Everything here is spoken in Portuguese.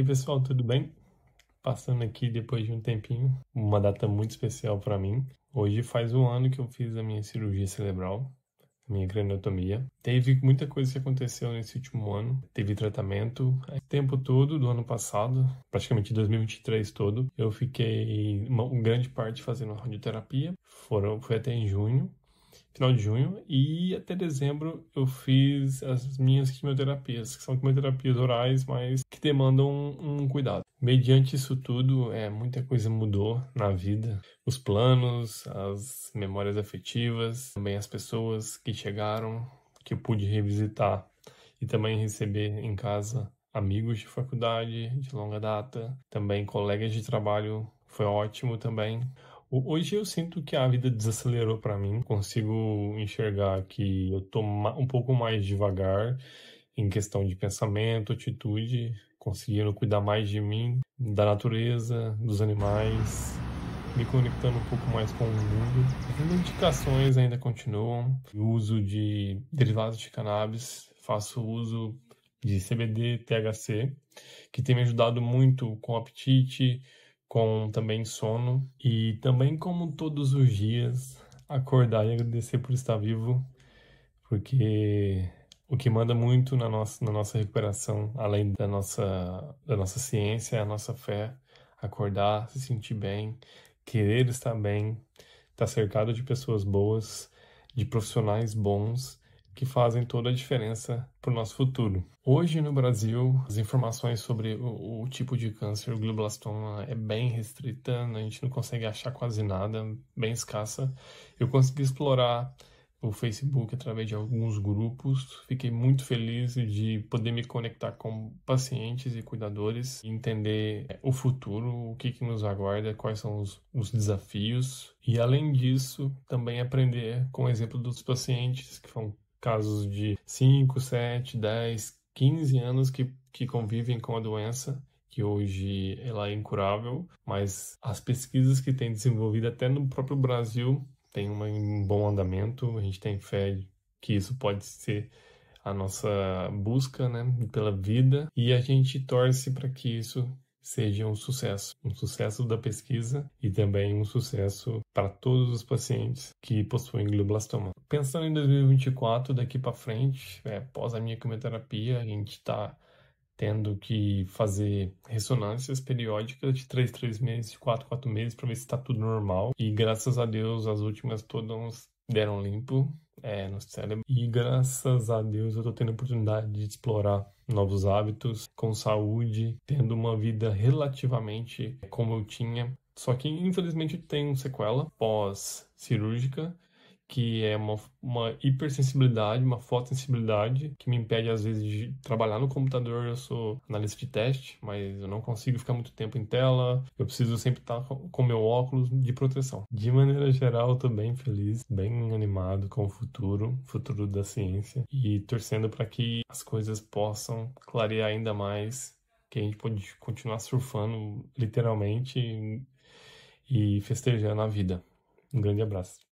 E pessoal, tudo bem? Passando aqui depois de um tempinho, uma data muito especial para mim. Hoje faz um ano que eu fiz a minha cirurgia cerebral, a minha craniotomia. Teve muita coisa que aconteceu nesse último ano. Teve tratamento o é, tempo todo do ano passado, praticamente 2023 todo. Eu fiquei uma, uma grande parte fazendo radioterapia. Foram, foi até em junho final de junho, e até dezembro eu fiz as minhas quimioterapias, que são quimioterapias orais, mas que demandam um, um cuidado. Mediante isso tudo, é, muita coisa mudou na vida. Os planos, as memórias afetivas, também as pessoas que chegaram, que eu pude revisitar e também receber em casa amigos de faculdade de longa data, também colegas de trabalho, foi ótimo também. Hoje eu sinto que a vida desacelerou para mim. Consigo enxergar que eu tô um pouco mais devagar em questão de pensamento, atitude, conseguindo cuidar mais de mim, da natureza, dos animais, me conectando um pouco mais com o mundo. As medicações ainda continuam. O uso de derivados de cannabis, faço uso de CBD, THC, que tem me ajudado muito com o apetite, com também sono e também como todos os dias acordar e agradecer por estar vivo, porque o que manda muito na nossa, na nossa recuperação, além da nossa, da nossa ciência, é a nossa fé, acordar, se sentir bem, querer estar bem, estar tá cercado de pessoas boas, de profissionais bons que fazem toda a diferença para o nosso futuro. Hoje no Brasil, as informações sobre o, o tipo de câncer, o glioblastoma, é bem restrita, né? a gente não consegue achar quase nada, bem escassa. Eu consegui explorar o Facebook através de alguns grupos. Fiquei muito feliz de poder me conectar com pacientes e cuidadores, entender é, o futuro, o que, que nos aguarda, quais são os, os desafios. E além disso, também aprender com o exemplo dos pacientes que foram casos de 5, 7, 10, 15 anos que, que convivem com a doença, que hoje ela é incurável, mas as pesquisas que tem desenvolvido até no próprio Brasil tem um bom andamento, a gente tem fé que isso pode ser a nossa busca né, pela vida e a gente torce para que isso seja um sucesso, um sucesso da pesquisa e também um sucesso para todos os pacientes que possuem glioblastoma. Pensando em 2024, daqui para frente, é, após a minha quimioterapia, a gente está tendo que fazer ressonâncias periódicas de 3, 3 meses, de 4, 4 meses para ver se está tudo normal. E graças a Deus as últimas todas deram limpo é, no cérebro. E graças a Deus eu tô tendo a oportunidade de explorar novos hábitos, com saúde, tendo uma vida relativamente como eu tinha. Só que infelizmente tem um sequela pós cirúrgica que é uma, uma hipersensibilidade, uma fotossensibilidade, que me impede às vezes de trabalhar no computador. Eu sou analista de teste, mas eu não consigo ficar muito tempo em tela. Eu preciso sempre estar com meu óculos de proteção. De maneira geral, eu tô bem feliz, bem animado com o futuro, futuro da ciência e torcendo para que as coisas possam clarear ainda mais, que a gente pode continuar surfando literalmente e festejando a vida. Um grande abraço.